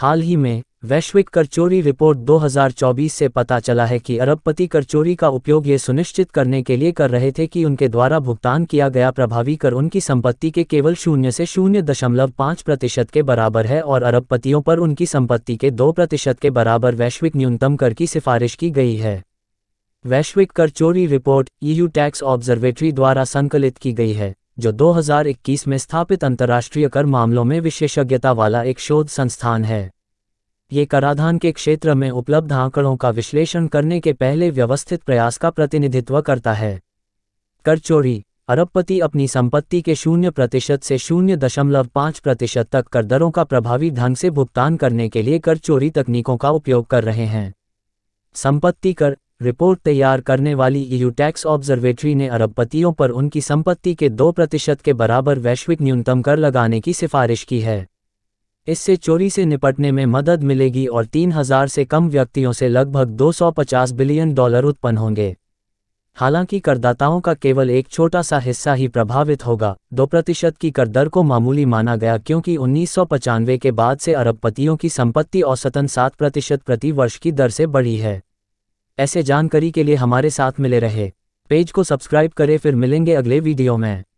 हाल ही में वैश्विक कर चोरी रिपोर्ट 2024 से पता चला है कि अरबपति कर चोरी का उपयोग ये सुनिश्चित करने के लिए कर रहे थे कि उनके द्वारा भुगतान किया गया प्रभावी कर उनकी संपत्ति के केवल शून्य से शून्य दशमलव पाँच प्रतिशत के बराबर है और अरबपतियों पर उनकी संपत्ति के दो प्रतिशत के बराबर वैश्विक न्यूनतम कर की सिफारिश की गई है वैश्विक कर चोरी रिपोर्ट ईयू टैक्स ऑब्जर्वेटरी द्वारा संकलित की गई है जो 2021 में स्थापित अंतर्राष्ट्रीय कर मामलों में विशेषज्ञता वाला एक शोध संस्थान है ये कराधान के क्षेत्र में उपलब्ध आंकड़ों का विश्लेषण करने के पहले व्यवस्थित प्रयास का प्रतिनिधित्व करता है कर चोरी अरबपति अपनी संपत्ति के शून्य प्रतिशत से शून्य दशमलव पाँच प्रतिशत तक कर दरों का प्रभावी ढंग से भुगतान करने के लिए कर चोरी तकनीकों का उपयोग कर रहे हैं संपत्ति कर रिपोर्ट तैयार करने वाली ईयू e टैक्स ऑब्जर्वेटरी ने अरबपतियों पर उनकी संपत्ति के दो प्रतिशत के बराबर वैश्विक न्यूनतम कर लगाने की सिफारिश की है इससे चोरी से निपटने में मदद मिलेगी और 3000 से कम व्यक्तियों से लगभग 250 बिलियन डॉलर उत्पन्न होंगे हालांकि करदाताओं का केवल एक छोटा सा हिस्सा ही प्रभावित होगा दो प्रतिशत की कर दर को मामूली माना गया क्योंकि उन्नीस के बाद से अरबपतियों की संपत्ति औसतन सात प्रतिशत प्रति वर्ष की दर से बढ़ी है ऐसे जानकारी के लिए हमारे साथ मिले रहे पेज को सब्सक्राइब करें फिर मिलेंगे अगले वीडियो में